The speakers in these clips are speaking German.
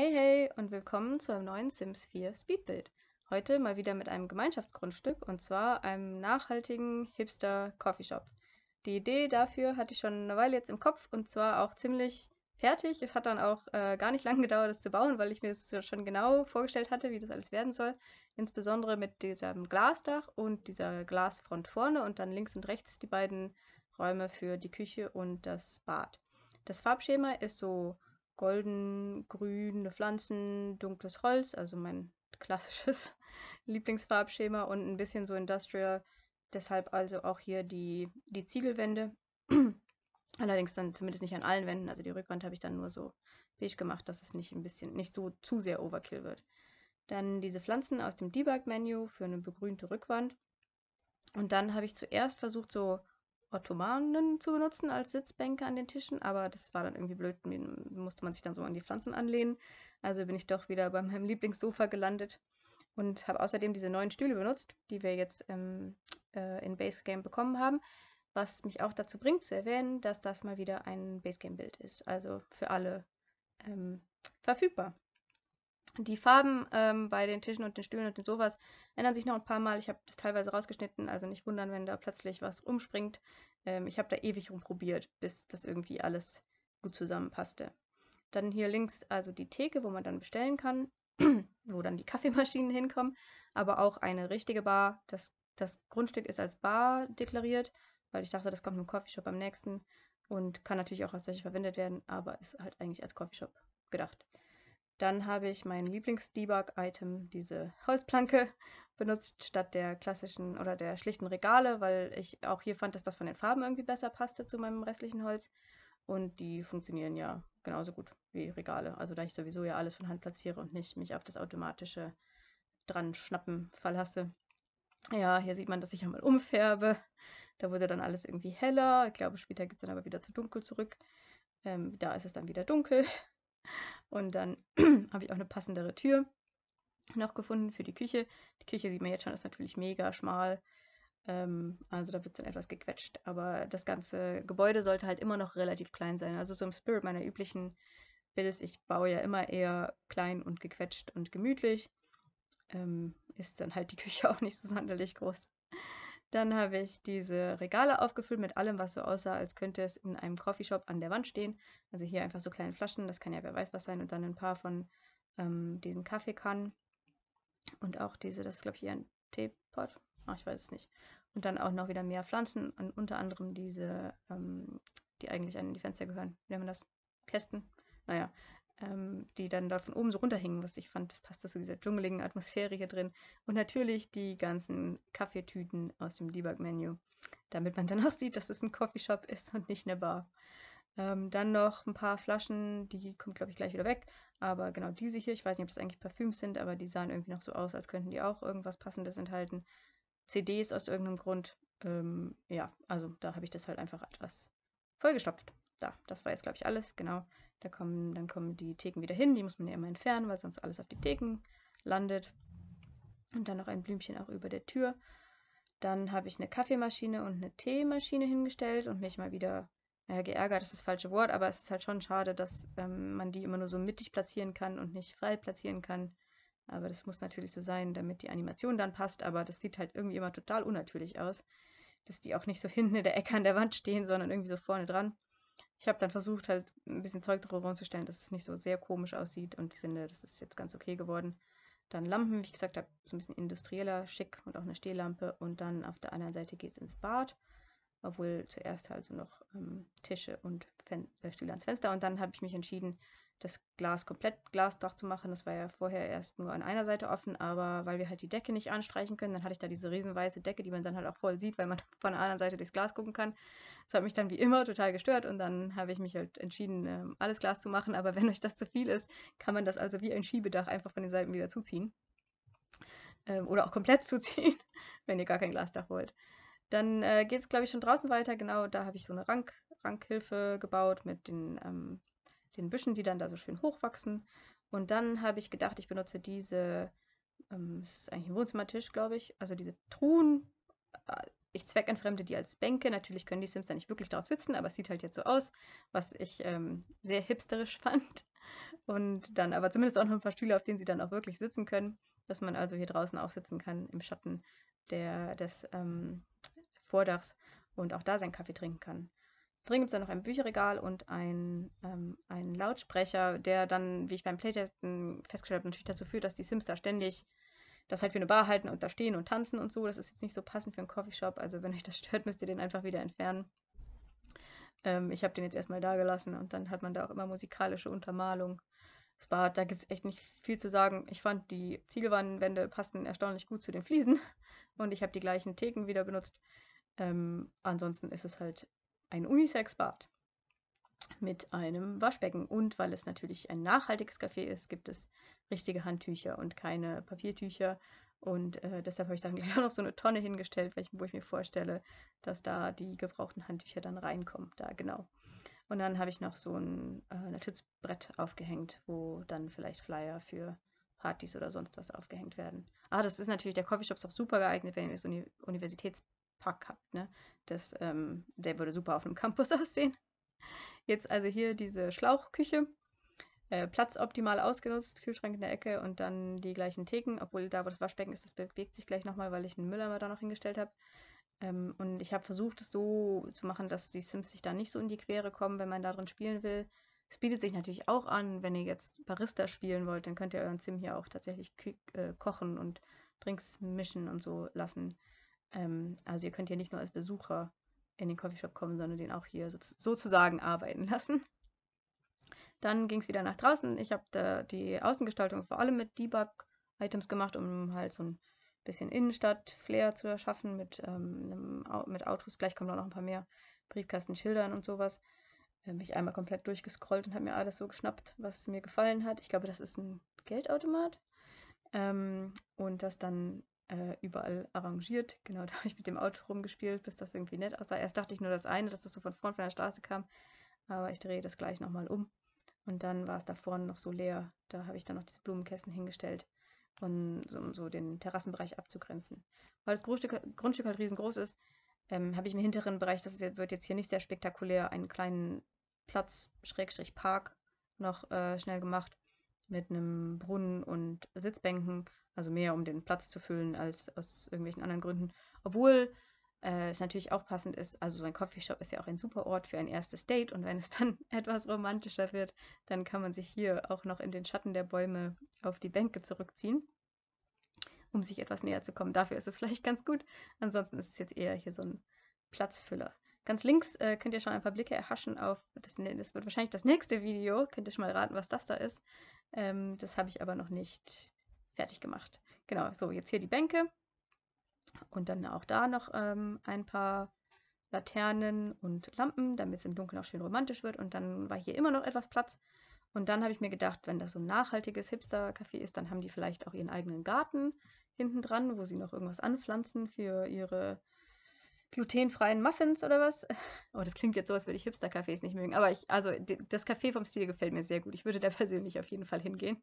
Hey hey und willkommen zu einem neuen Sims 4 Speedbuild. Heute mal wieder mit einem Gemeinschaftsgrundstück und zwar einem nachhaltigen Hipster Coffeeshop. Die Idee dafür hatte ich schon eine Weile jetzt im Kopf und zwar auch ziemlich fertig. Es hat dann auch äh, gar nicht lange gedauert, das zu bauen, weil ich mir das schon genau vorgestellt hatte, wie das alles werden soll. Insbesondere mit diesem Glasdach und dieser Glasfront vorne und dann links und rechts die beiden Räume für die Küche und das Bad. Das Farbschema ist so golden, grüne Pflanzen, dunkles Holz, also mein klassisches Lieblingsfarbschema und ein bisschen so industrial. Deshalb also auch hier die, die Ziegelwände. Allerdings dann zumindest nicht an allen Wänden. Also die Rückwand habe ich dann nur so beige gemacht, dass es nicht ein bisschen, nicht so zu sehr Overkill wird. Dann diese Pflanzen aus dem Debug-Menü für eine begrünte Rückwand. Und dann habe ich zuerst versucht, so Ottomanen zu benutzen als Sitzbänke an den Tischen, aber das war dann irgendwie blöd, musste man sich dann so an die Pflanzen anlehnen. Also bin ich doch wieder bei meinem Lieblingssofa gelandet und habe außerdem diese neuen Stühle benutzt, die wir jetzt im, ähm, äh, in Basecamp bekommen haben, was mich auch dazu bringt zu erwähnen, dass das mal wieder ein Base Game bild ist, also für alle ähm, verfügbar. Die Farben ähm, bei den Tischen und den Stühlen und den Sofas ändern sich noch ein paar Mal. Ich habe das teilweise rausgeschnitten, also nicht wundern, wenn da plötzlich was rumspringt. Ähm, ich habe da ewig rumprobiert, bis das irgendwie alles gut zusammenpasste. Dann hier links also die Theke, wo man dann bestellen kann, wo dann die Kaffeemaschinen hinkommen, aber auch eine richtige Bar. Das, das Grundstück ist als Bar deklariert, weil ich dachte, das kommt im Coffeeshop am nächsten und kann natürlich auch als solche verwendet werden, aber ist halt eigentlich als Coffeeshop gedacht. Dann habe ich mein Lieblings-Debug-Item, diese Holzplanke, benutzt statt der klassischen oder der schlichten Regale, weil ich auch hier fand, dass das von den Farben irgendwie besser passte zu meinem restlichen Holz. Und die funktionieren ja genauso gut wie Regale. Also da ich sowieso ja alles von Hand platziere und nicht mich auf das automatische dran schnappen verlasse. Ja, hier sieht man, dass ich einmal umfärbe. Da wurde dann alles irgendwie heller. Ich glaube, später geht es dann aber wieder zu dunkel zurück. Ähm, da ist es dann wieder dunkel. Und dann habe ich auch eine passendere Tür noch gefunden für die Küche. Die Küche sieht man jetzt schon, ist natürlich mega schmal. Ähm, also da wird dann etwas gequetscht. Aber das ganze Gebäude sollte halt immer noch relativ klein sein. Also so im Spirit meiner üblichen Bills, Ich baue ja immer eher klein und gequetscht und gemütlich. Ähm, ist dann halt die Küche auch nicht so sonderlich groß. Dann habe ich diese Regale aufgefüllt mit allem, was so aussah, als könnte es in einem Coffeeshop an der Wand stehen. Also hier einfach so kleine Flaschen, das kann ja wer weiß was sein. Und dann ein paar von ähm, diesen Kaffeekannen. Und auch diese, das ist glaube ich hier ein Teepot. Ach, ich weiß es nicht. Und dann auch noch wieder mehr Pflanzen und unter anderem diese, ähm, die eigentlich an die Fenster gehören. Wie nennt man das? Kästen? Naja, ähm, die dann da von oben so runterhingen, was ich fand, das passte zu dieser dschungeligen Atmosphäre hier drin. Und natürlich die ganzen Kaffeetüten aus dem Debug-Menü, damit man dann auch sieht, dass es ein Coffeeshop ist und nicht eine Bar. Ähm, dann noch ein paar Flaschen, die kommt, glaube ich, gleich wieder weg. Aber genau diese hier, ich weiß nicht, ob das eigentlich Parfüms sind, aber die sahen irgendwie noch so aus, als könnten die auch irgendwas Passendes enthalten. CDs aus irgendeinem Grund. Ähm, ja, also da habe ich das halt einfach etwas vollgestopft. Da, das war jetzt, glaube ich, alles, genau. Da kommen, dann kommen die Theken wieder hin, die muss man ja immer entfernen, weil sonst alles auf die Theken landet. Und dann noch ein Blümchen auch über der Tür. Dann habe ich eine Kaffeemaschine und eine Teemaschine hingestellt und mich mal wieder äh, geärgert, das ist das falsche Wort, aber es ist halt schon schade, dass ähm, man die immer nur so mittig platzieren kann und nicht frei platzieren kann. Aber das muss natürlich so sein, damit die Animation dann passt, aber das sieht halt irgendwie immer total unnatürlich aus, dass die auch nicht so hinten in der Ecke an der Wand stehen, sondern irgendwie so vorne dran ich habe dann versucht, halt ein bisschen Zeug drüber stellen, dass es nicht so sehr komisch aussieht und finde, das ist jetzt ganz okay geworden. Dann Lampen, wie ich gesagt habe, so ein bisschen industrieller, schick und auch eine Stehlampe. Und dann auf der anderen Seite geht es ins Bad, obwohl zuerst halt so noch ähm, Tische und Fen äh, Stühle ans Fenster. Und dann habe ich mich entschieden, das Glas komplett Glasdach zu machen. Das war ja vorher erst nur an einer Seite offen, aber weil wir halt die Decke nicht anstreichen können, dann hatte ich da diese riesenweiße Decke, die man dann halt auch voll sieht, weil man von der anderen Seite durchs Glas gucken kann. Das hat mich dann wie immer total gestört und dann habe ich mich halt entschieden, ähm, alles Glas zu machen. Aber wenn euch das zu viel ist, kann man das also wie ein Schiebedach einfach von den Seiten wieder zuziehen. Ähm, oder auch komplett zuziehen, wenn ihr gar kein Glasdach wollt. Dann äh, geht es, glaube ich, schon draußen weiter. Genau, da habe ich so eine Rank Rankhilfe gebaut mit den ähm, den Büschen, die dann da so schön hochwachsen. Und dann habe ich gedacht, ich benutze diese, ähm, das ist eigentlich ein Wohnzimmertisch, glaube ich, also diese Truhen. Äh, ich zweckentfremde die als Bänke. Natürlich können die Sims da nicht wirklich drauf sitzen, aber es sieht halt jetzt so aus, was ich ähm, sehr hipsterisch fand. Und dann aber zumindest auch noch ein paar Stühle, auf denen sie dann auch wirklich sitzen können, dass man also hier draußen auch sitzen kann im Schatten der, des ähm, Vordachs und auch da seinen Kaffee trinken kann. Drin gibt es dann noch ein Bücherregal und ein, ähm, einen Lautsprecher, der dann, wie ich beim Playtesten festgestellt habe, natürlich dazu führt, dass die Sims da ständig das halt für eine Bar halten und da stehen und tanzen und so. Das ist jetzt nicht so passend für einen Coffeeshop. Also wenn euch das stört, müsst ihr den einfach wieder entfernen. Ähm, ich habe den jetzt erstmal da gelassen und dann hat man da auch immer musikalische Untermalung. Das Bad, da gibt es echt nicht viel zu sagen. Ich fand, die Ziegelwannenwände passten erstaunlich gut zu den Fliesen und ich habe die gleichen Theken wieder benutzt. Ähm, ansonsten ist es halt ein Unisex-Bad mit einem Waschbecken. Und weil es natürlich ein nachhaltiges Café ist, gibt es richtige Handtücher und keine Papiertücher. Und äh, deshalb habe ich dann gleich auch noch so eine Tonne hingestellt, wo ich mir vorstelle, dass da die gebrauchten Handtücher dann reinkommen. Da genau. Und dann habe ich noch so ein äh, Notizbrett aufgehängt, wo dann vielleicht Flyer für Partys oder sonst was aufgehängt werden. Ah, das ist natürlich, der Coffeeshop ist auch super geeignet, wenn ihr das Uni Universitäts Pack habt. Ne? Das, ähm, der würde super auf einem Campus aussehen. Jetzt also hier diese Schlauchküche. Äh, Platz optimal ausgenutzt, Kühlschrank in der Ecke und dann die gleichen Theken. Obwohl da, wo das Waschbecken ist, das bewegt sich gleich nochmal, weil ich einen Mülleimer da noch hingestellt habe. Ähm, und ich habe versucht, es so zu machen, dass die Sims sich da nicht so in die Quere kommen, wenn man da drin spielen will. Es bietet sich natürlich auch an, wenn ihr jetzt Barista spielen wollt, dann könnt ihr euren Sim hier auch tatsächlich äh, kochen und Drinks mischen und so lassen. Ähm, also ihr könnt ja nicht nur als Besucher in den Coffeeshop kommen, sondern den auch hier sozusagen arbeiten lassen. Dann ging es wieder nach draußen. Ich habe die Außengestaltung vor allem mit Debug-Items gemacht, um halt so ein bisschen Innenstadt-Flair zu erschaffen mit, ähm, mit Autos. Gleich kommen da noch ein paar mehr Briefkastenschildern und sowas. Habe mich einmal komplett durchgescrollt und habe mir alles so geschnappt, was mir gefallen hat. Ich glaube, das ist ein Geldautomat. Ähm, und das dann äh, überall arrangiert. Genau, da habe ich mit dem Auto rumgespielt, bis das irgendwie nett aussah. Erst dachte ich nur das eine, dass das so von vorn von der Straße kam, aber ich drehe das gleich nochmal um. Und dann war es da vorne noch so leer. Da habe ich dann noch diese Blumenkästen hingestellt, um so, so den Terrassenbereich abzugrenzen. Weil das Grundstück, Grundstück halt riesengroß ist, ähm, habe ich im hinteren Bereich, das jetzt, wird jetzt hier nicht sehr spektakulär, einen kleinen Platz, Schrägstrich Park noch äh, schnell gemacht mit einem Brunnen und Sitzbänken, also mehr um den Platz zu füllen als aus irgendwelchen anderen Gründen. Obwohl äh, es natürlich auch passend ist, also so ein Coffeeshop ist ja auch ein super Ort für ein erstes Date und wenn es dann etwas romantischer wird, dann kann man sich hier auch noch in den Schatten der Bäume auf die Bänke zurückziehen, um sich etwas näher zu kommen. Dafür ist es vielleicht ganz gut. Ansonsten ist es jetzt eher hier so ein Platzfüller. Ganz links äh, könnt ihr schon ein paar Blicke erhaschen auf, das, das, wird wahrscheinlich das nächste Video, könnt ihr schon mal raten, was das da ist. Ähm, das habe ich aber noch nicht fertig gemacht. Genau, so jetzt hier die Bänke und dann auch da noch ähm, ein paar Laternen und Lampen, damit es im Dunkeln auch schön romantisch wird. Und dann war hier immer noch etwas Platz. Und dann habe ich mir gedacht, wenn das so ein nachhaltiges Hipster-Café ist, dann haben die vielleicht auch ihren eigenen Garten hinten dran, wo sie noch irgendwas anpflanzen für ihre glutenfreien Muffins oder was. Oh, das klingt jetzt so, als würde ich Hipster-Cafés nicht mögen. Aber ich, also das Café vom Stil gefällt mir sehr gut. Ich würde da persönlich auf jeden Fall hingehen.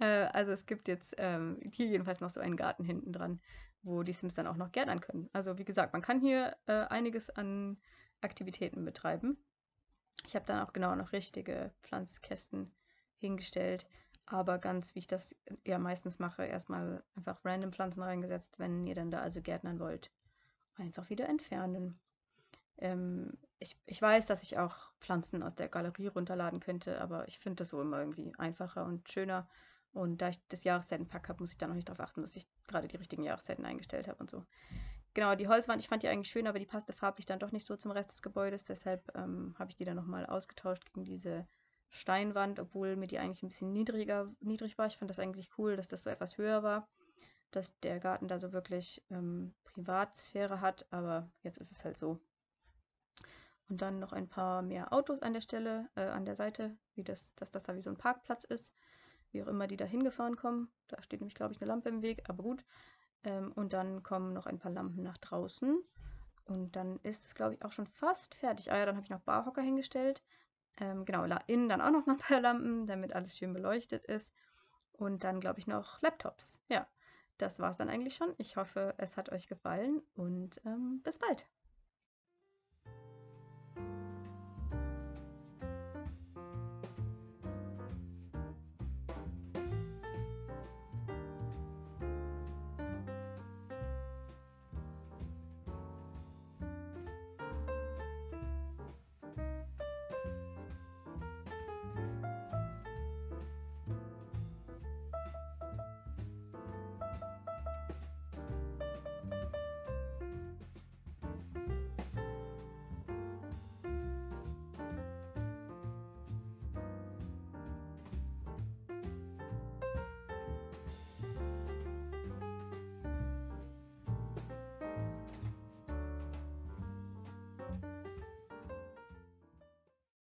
Äh, also es gibt jetzt ähm, hier jedenfalls noch so einen Garten hinten dran, wo die Sims dann auch noch gärtnern können. Also wie gesagt, man kann hier äh, einiges an Aktivitäten betreiben. Ich habe dann auch genau noch richtige Pflanzkästen hingestellt. Aber ganz, wie ich das ja meistens mache, erstmal einfach random Pflanzen reingesetzt, wenn ihr dann da also gärtnern wollt einfach wieder entfernen. Ähm, ich, ich weiß, dass ich auch Pflanzen aus der Galerie runterladen könnte, aber ich finde das so immer irgendwie einfacher und schöner. Und da ich das Jahreszeitenpack habe, muss ich da noch nicht darauf achten, dass ich gerade die richtigen Jahreszeiten eingestellt habe und so. Genau, die Holzwand, ich fand die eigentlich schön, aber die passte farblich dann doch nicht so zum Rest des Gebäudes. Deshalb ähm, habe ich die dann nochmal ausgetauscht gegen diese Steinwand, obwohl mir die eigentlich ein bisschen niedriger, niedrig war. Ich fand das eigentlich cool, dass das so etwas höher war dass der Garten da so wirklich ähm, Privatsphäre hat, aber jetzt ist es halt so. Und dann noch ein paar mehr Autos an der Stelle, äh, an der Seite, wie das, dass das da wie so ein Parkplatz ist, wie auch immer die da hingefahren kommen. Da steht nämlich, glaube ich, eine Lampe im Weg, aber gut. Ähm, und dann kommen noch ein paar Lampen nach draußen. Und dann ist es, glaube ich, auch schon fast fertig. Ah ja, dann habe ich noch Barhocker hingestellt. Ähm, genau, innen dann auch noch mal ein paar Lampen, damit alles schön beleuchtet ist. Und dann, glaube ich, noch Laptops. Ja das war es dann eigentlich schon. Ich hoffe, es hat euch gefallen und ähm, bis bald.